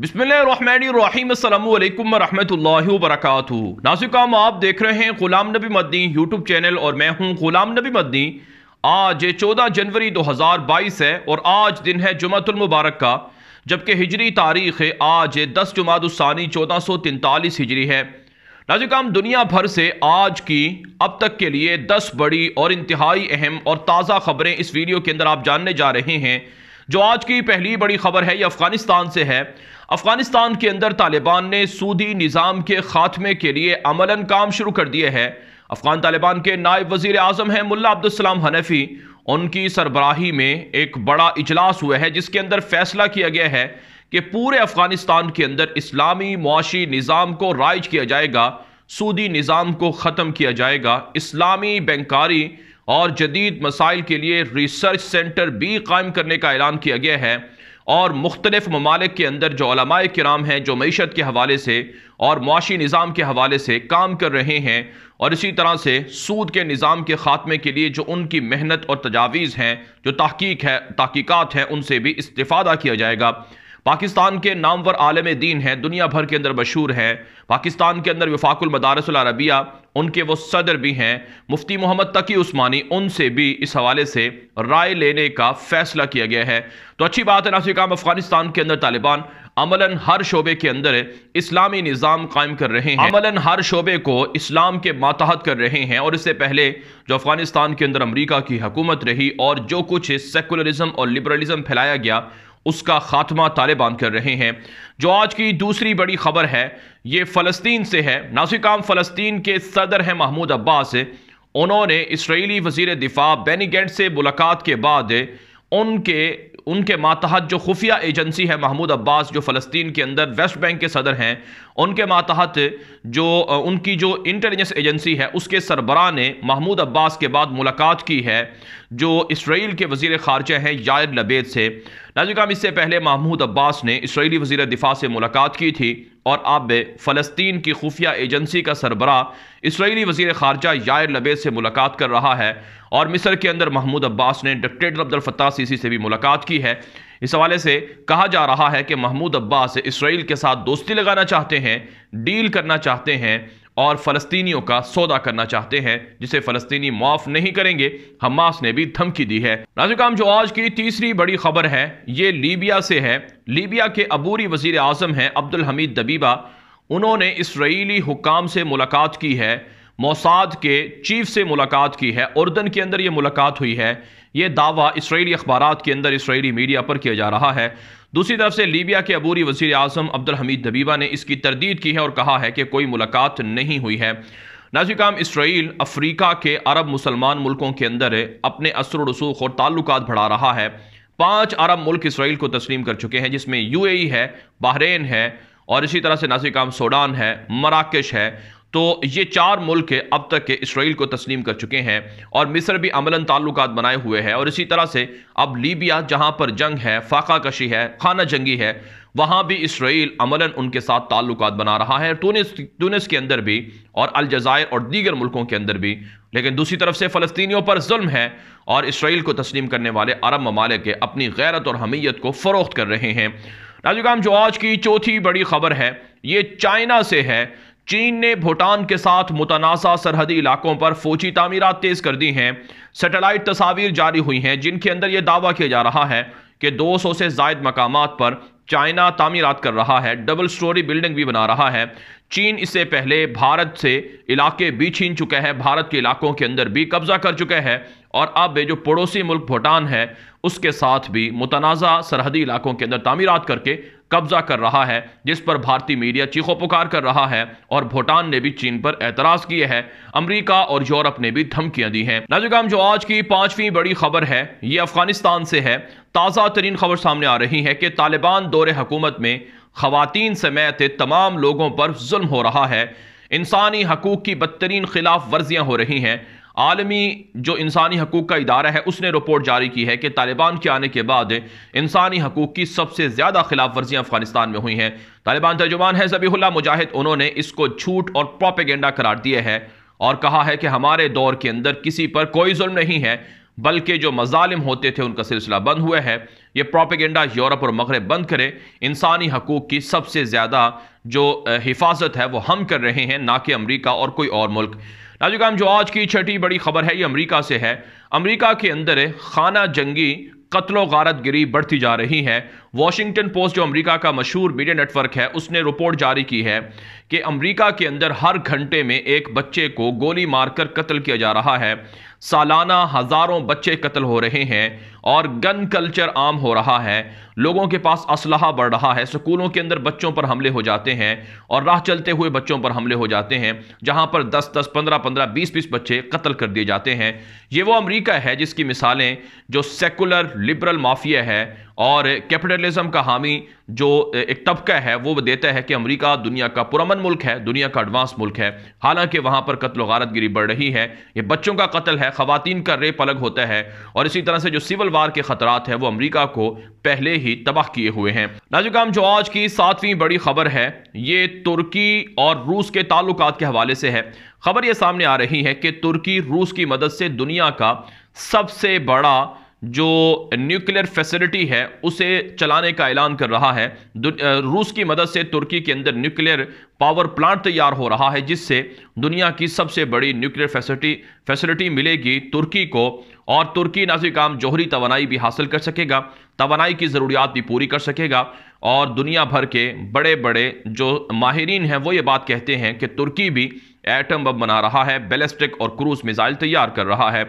बिस्मिल्लाम आप देख रहे हैं गुलाम नबी मदनी यूट्यूब चैनल और मैं हूं गुलाम नबी मदनी आज चौदह जनवरी 2022 है और आज दिन है जुमतुल मुबारक का जबकि हिजरी तारीख है आज दस जुमादानी चौदह सौ तैंतालीस हिजरी है नाजिकाम दुनिया भर से आज की अब तक के लिए दस बड़ी और इंतहाई अहम और ताज़ा खबरें इस वीडियो के अंदर आप जानने जा रहे हैं जो आज की पहली बड़ी खबर है ये अफगानिस्तान से है अफगानिस्तान के अंदर तालिबान ने सूदी निज़ाम के खात्मे के लिए अमलन काम शुरू कर दिए है अफगान तालिबान के नायब वजीर अजम हैं मुला अब्दुलसलाम हनफी उनकी सरबराही में एक बड़ा इजलास हुआ है जिसके अंदर फैसला किया गया है कि पूरे अफगानिस्तान के अंदर इस्लामी मुआशी निज़ाम को राइज किया जाएगा सूदी निज़ाम को ख़त्म किया जाएगा इस्लामी बैंकारी और जदीद मसाइल के लिए रिसर्च सेंटर भी कायम करने का ऐलान किया गया है और मुख्तलिफ ममालिक के अंदर जो कराम हैं जो मीशत के हवाले से और मुआशी निज़ाम के हवाले से काम कर रहे हैं और इसी तरह से सूद के निज़ाम के ख़ात्मे के लिए जो उनकी मेहनत और तजावीज़ हैं जो तहकीक है तहकीक़ात हैं उनसे भी इस्ता किया जाएगा पाकिस्तान के नामवर आलम दीन हैं दुनिया भर के अंदर मशहूर हैं पाकिस्तान के अंदर विफाकुल मदारसरबिया उनके वो सदर भी हैं मुफ्ती मोहम्मद तकी उस्मानी उनसे भी इस हवाले से राय लेने का फैसला किया गया है तो अच्छी बात है नासिकाम अफगानिस्तान के अंदर तालिबान अमलन हर शोबे के अंदर इस्लामी निज़ाम कायम कर रहे हैं अमलन हर शोबे को इस्लाम के मातहत कर रहे हैं और इससे पहले जो अफगानिस्तान के अंदर अमरीका की हकूमत रही और जो कुछ सेकुलरिज्म और लिबरलिज्म फैलाया गया उसका खात्मा तालिबान कर रहे हैं जो आज की दूसरी बड़ी खबर है ये फ़लस्तीन से है नासिकाम फ़लस्तीन के सदर हैं महमूद अब्बास उन्होंने इसराइली वजीर दिफा बेनीगेंट से मुलाकात के बाद उनके उनके मातहत जो खुफिया एजेंसी है महमूद अब्बास जो फ़लस्तीन के अंदर वेस्ट बैंक के सदर हैं उनके मातहत जो उनकी जो इंटेलिजेंस एजेंसी है उसके सरबरा ने महमूद अब्बास के बाद मुलाकात की है जो इसराइल के वजीर खारजा हैं याद लबेद से नाजिकाम इससे पहले महमूद अब्बास ने इसराइली वजीर दिफा से मुलाकात की थी और आब फ़लस्तीन की खुफिया एजेंसी का सरबरा इसराइली वजीर खारजा यायर लबे से मुलाकात कर रहा है और मिस्र के अंदर महमूद अब्बास ने डिक्टेटर फत्ता सीसी से भी मुलाकात की है इस हवाले से कहा जा रहा है कि महमूद अब्बास इसराइल के साथ दोस्ती लगाना चाहते हैं डील करना चाहते हैं और फ़लस्तीनियों का सौदा करना चाहते हैं जिसे फ़लस्तीनी माफ नहीं करेंगे हमास ने भी धमकी दी है नाजुकाम जो आज की तीसरी बड़ी खबर है ये लीबिया से है लीबिया के अबूरी वजीर आजम हैं अब्दुल हमीद दबीबा उन्होंने इसराइली हुकाम से मुलाकात की है मोसाद के चीफ से मुलाकात की है उर्दन के अंदर यह मुलाकात हुई है यह दावा इसराइली अखबार के अंदर इसराइली मीडिया पर किया जा रहा है दूसरी तरफ से लीबिया के अबूरी वजी अजम हमीद दबीबा ने इसकी तरदीद की है और कहा है कि कोई मुलाकात नहीं हुई है नाजी काम इसराइल अफ्रीका के अरब मुसलमान मुल्कों के अंदर अपने असर रसूख और ताल्लुक बढ़ा रहा है पांच अरब मुल्क इसराइल को तस्लीम कर चुके हैं जिसमें यू ए है बहरेन है और इसी तरह से नाजी काम सोडान है मराकश है तो ये चार मुल्क अब तक के इसराइल को तस्लीम कर चुके हैं और मिस्र भी अमला ताल्लुक बनाए हुए हैं और इसी तरह से अब लीबिया जहाँ पर जंग है फाका कशी है खाना जंगी है वहाँ भी इसराइल अमला उनके साथ ताल्लुक बना रहा है तुनिस तुनिस के अंदर भी और अलजायर और दीगर मुल्कों के अंदर भी लेकिन दूसरी तरफ से फ़लस्तियों पर जुल्म है और इसराइल को तस्लीम करने वाले अरब ममालिक अपनी गैरत और हमीयत को फ़रोख्त कर रहे हैं नाजुकाम जो आज की चौथी बड़ी खबर है ये चाइना से है चीन ने भूटान के साथ मुतनाज़ा सरहदी इलाकों पर फौजी तमीरत तेज़ कर दी हैं सेटेलाइट तस्वीर जारी हुई हैं जिनके अंदर यह दावा किया जा रहा है कि 200 से जायद मकाम पर चाइना तामीरत कर रहा है डबल स्टोरी बिल्डिंग भी बना रहा है चीन इससे पहले भारत से इलाके भी छीन चुका है भारत के इलाकों के अंदर भी कब्जा कर चुके हैं और अब जो पड़ोसी मुल्क भूटान है उसके साथ भी मुतनाज़ा सरहदी इलाकों के अंदर तामीरत करके कब्जा कर रहा है जिस पर भारतीय मीडिया चीखों पुकार कर रहा है और भूटान ने भी चीन पर एतराज किए है अमरीका और यूरोप ने भी धमकियां दी हैं नाजुकाम जो आज की पांचवी बड़ी खबर है ये अफगानिस्तान से है ताज़ा तरीन खबर सामने आ रही है कि तालिबान दो दौर हकूमत में खातन समेत तमाम लोगों पर जुल्म हो रहा है इंसानी हकूक़ की बदतरीन खिलाफ वर्जियाँ हो रही हैं आलमी जो इंसानी हकूक़ का इदारा है उसने रिपोर्ट जारी की है कि तालिबान के आने के बाद इंसानी हकूक़ की सबसे ज़्यादा खिलाफ वर्जियाँ अफगानिस्तान में हुई हैं तालिबान तर्जुमान है जबीहुल्ला मुजाहिद उन्होंने इसको झूठ और प्रोपेगेंडा करार दिया है और कहा है कि हमारे दौर के अंदर किसी पर कोई जुल्म नहीं है बल्कि जो मजालिम होते थे उनका सिलसिला बंद हुआ है ये प्रोपेगेंडा यूरोप और मगरब बंद करे इंसानी हकूक़ की सबसे ज़्यादा जो हिफाजत है वो हम कर रहे हैं ना कि अमरीका और कोई और मुल्क नाजुकाम जो आज की छठी बड़ी खबर है ये अमरीका से है अमरीका के अंदर खाना जंगी कत्लो गारत गिरी बढ़ती जा रही है वॉशिंगटन पोस्ट जो अमेरिका का मशहूर मीडिया नेटवर्क है उसने रिपोर्ट जारी की है कि अमेरिका के अंदर हर घंटे में एक बच्चे को गोली मारकर कत्ल किया जा रहा है सालाना हज़ारों बच्चे कत्ल हो रहे हैं और गन कल्चर आम हो रहा है लोगों के पास असलाह बढ़ रहा है स्कूलों के अंदर बच्चों पर हमले हो जाते हैं और राह चलते हुए बच्चों पर हमले हो जाते हैं जहां पर 10 10 15 15 20 20 बच्चे कत्ल कर दिए जाते हैं ये वो अमेरिका है जिसकी मिसालें जो सेकुलर लिबरल माफिया है और कैपिटलिज्म का हामी जो एक तबका है वो देता है कि अमेरिका दुनिया का पुरमन मुल्क है दुनिया का एडवांस मुल्क है हालांकि वहाँ पर कत्ल वारतगिरी बढ़ रही है ये बच्चों का कत्ल है खुवान का रेप अलग होता है और इसी तरह से जो सिविल वार के खतरात है वो अमरीका को पहले ही तबाह किए हुए हैं नाजुकाम जो आज की सातवीं बड़ी खबर है ये तुर्की और रूस के ताल्लुक के हवाले से है खबर ये सामने आ रही है कि तुर्की रूस की मदद से दुनिया का सबसे बड़ा जो न्यूक्लियर फैसिलिटी है उसे चलाने का ऐलान कर रहा है रूस की मदद से तुर्की के अंदर न्यूक्लियर पावर प्लांट तैयार हो रहा है जिससे दुनिया की सबसे बड़ी न्यूक्लियर फैसिलिटी फैसिलिटी मिलेगी तुर्की को और तुर्की नाजिक आम जौहरी तोानाई भी हासिल कर सकेगा तोानाई की ज़रूरियात भी पूरी कर सकेगा और दुनिया भर के बड़े बड़े जो माहरीन हैं वो ये बात कहते हैं कि तुर्की भी एटम बम बना रहा है बैलिस्टिक और क्रूज मिज़ाइल तैयार कर रहा है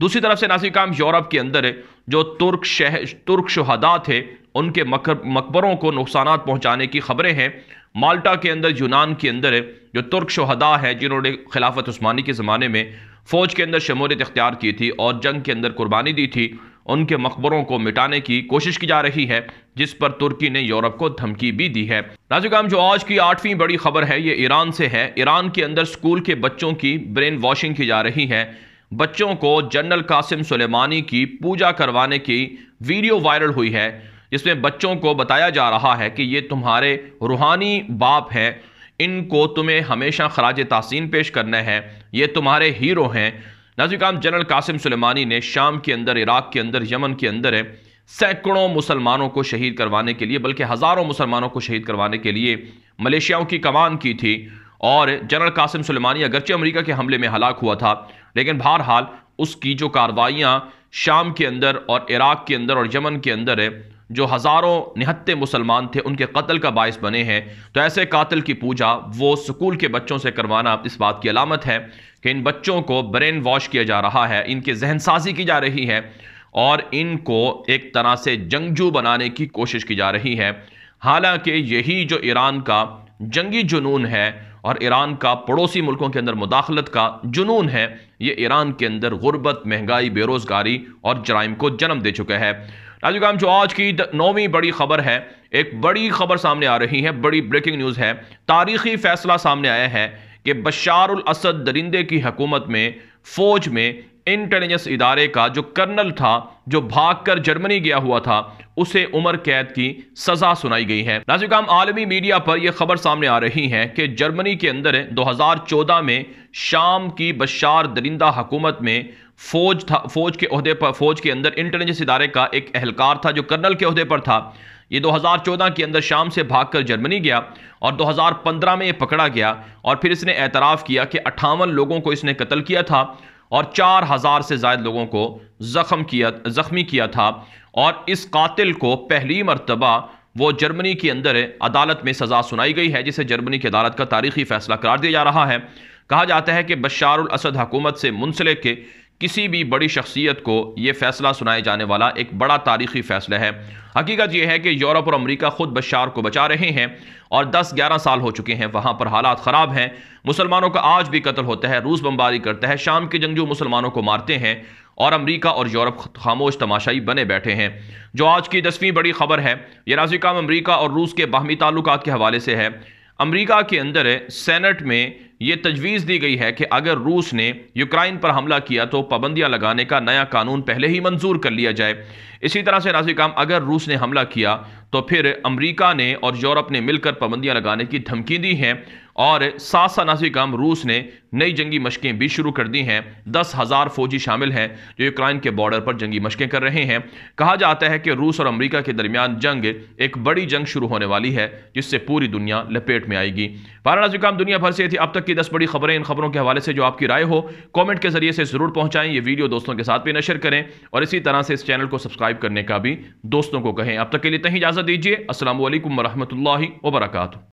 दूसरी तरफ से नासिर काम यूरोप के अंदर है जो तुर्क शह तुर्क शहदा थे उनके मकर मकबरों को नुकसान पहुँचाने की खबरें हैं माल्टा के अंदर यूनान के अंदर है जो तुर्क शहदा हैं जिन्होंने खिलाफत उस्मानी के ज़माने में फ़ौज के अंदर शमूलियत इख्तियार की थी और जंग के अंदर कुर्बानी दी थी उनके मकबरों को मिटाने की कोशिश की जा रही है जिस पर तुर्की ने यूरोप को धमकी भी दी है नाजुकाम जो आज की आठवीं बड़ी खबर है ये ईरान से है ईरान के अंदर स्कूल के बच्चों की ब्रेन वॉशिंग की जा रही है बच्चों को जनरल कासिम सुलेमानी की पूजा करवाने की वीडियो वायरल हुई है जिसमें बच्चों को बताया जा रहा है कि ये तुम्हारे रूहानी बाप हैं इनको तुम्हें हमेशा खराज तहसीन पेश करना है ये तुम्हारे हीरो हैं काम जनरल कासिम सुलेमानी ने शाम के अंदर इराक के अंदर यमन के अंदर सैकड़ों मुसलमानों को शहीद करवाने के लिए बल्कि हज़ारों मुसलमानों को शहीद करवाने के लिए मलेशियाओं की कमान की थी और जनरल कासिम सुलेमानी अगरचे अमरीका के हमले में हलाक हुआ था लेकिन बहरहाल उसकी जो कार्रवाइयाँ शाम के अंदर और इराक़ के अंदर और यमन के अंदर है जो हज़ारों निहत्ते मुसलमान थे उनके कत्ल का बायस बने हैं तो ऐसे कातिल की पूजा वो स्कूल के बच्चों से करवाना इस बात की अलामत है कि इन बच्चों को ब्रेन वॉश किया जा रहा है इनके जहन साजी की जा रही है और इनको एक तरह से जंगजू बनाने की कोशिश की जा रही है हालांकि यही जो ईरान का जंगी जुनून है और ईरान का पड़ोसी मुल्कों के अंदर मुदाखलत का जुनून है ये ईरान के अंदर गुर्बत महंगाई बेरोज़गारी और जराइम को जन्म दे चुका है राजू जो आज की नौवीं बड़ी खबर है एक बड़ी खबर सामने आ रही है बड़ी ब्रेकिंग न्यूज़ है तारीखी फैसला सामने आया है कि बशार असद दरिंदे की हकूमत में फ़ौज में इंटेलिजेंस इदारे का जो कर्नल था जो भागकर जर्मनी गया हुआ था उसे उम्र कैद की सजा सुनाई गई है नाजिकाम आलमी मीडिया पर यह खबर सामने आ रही है कि जर्मनी के अंदर 2014 में शाम की बशार दरिंदा हुकूमत में फौज था फौज के अहदे पर फौज के अंदर इंटेलिजेंस इदारे का एक अहलकार था जो कर्नल के अहदे पर था ये 2014 के अंदर शाम से भागकर जर्मनी गया और 2015 में ये पकड़ा गया और फिर इसने एतराफ़ किया कि अट्ठावन लोगों को इसने कत्ल किया था और चार हज़ार से ज्यादा लोगों को जख्म किया ज़ख्मी किया था और इस कातिल को पहली मरतबा वो जर्मनी के अंदर अदालत में सज़ा सुनाई गई है जिसे जर्मनी की अदालत का तारीखी फ़ैसला करार दिया जा रहा है कहा जाता है कि बशार असद हकूमत से मुंसलिक किसी भी बड़ी शख्सियत को ये फैसला सुनाए जाने वाला एक बड़ा तारीखी फैसला है हकीकत यह है कि यूरोप और अमेरिका ख़ुद बशार को बचा रहे हैं और 10-11 साल हो चुके हैं वहाँ पर हालात ख़राब हैं मुसलमानों का आज भी कत्ल होता है रूस बमबारी करता है शाम के जंगजू मुसलमानों को मारते हैं और अमरीका और यूरोप खामोश तमाशाई बने बैठे हैं जो आज की दसवीं बड़ी खबर है यह राजी काम अमरीका और रूस के बाहमी ताल्लुक के हवाले से है अमरीका के अंदर सेनेट में ये तजवीज़ दी गई है कि अगर रूस ने यूक्राइन पर हमला किया तो पाबंदियां लगाने का नया कानून पहले ही मंजूर कर लिया जाए इसी तरह से नाजिक काम अगर रूस ने हमला किया तो फिर अमरीका ने और यूरोप ने मिलकर पाबंदियां लगाने की धमकी दी हैं और सात सनासी कम रूस ने नई जंगी मशकें भी शुरू कर दी हैं दस हज़ार फौजी शामिल हैं जो यूक्राइन के बॉर्डर पर जंगी मशकें कर रहे हैं कहा जाता है कि रूस और अमेरिका के दरमियान जंग एक बड़ी जंग शुरू होने वाली है जिससे पूरी दुनिया लपेट में आएगी वाराणसी काम दुनिया भर से थी अब तक की दस बड़ी खबरें इन खबरों के हवाले से जो आपकी राय हो कॉमेंट के जरिए से ज़रूर पहुँचाएं ये वीडियो दोस्तों के साथ भी नशर करें और इसी तरह से इस चैनल को सब्सक्राइब करने का भी दोस्तों को कहें अब तक के लिए तहीं इजाज़त दीजिए असल वरहमल वर्का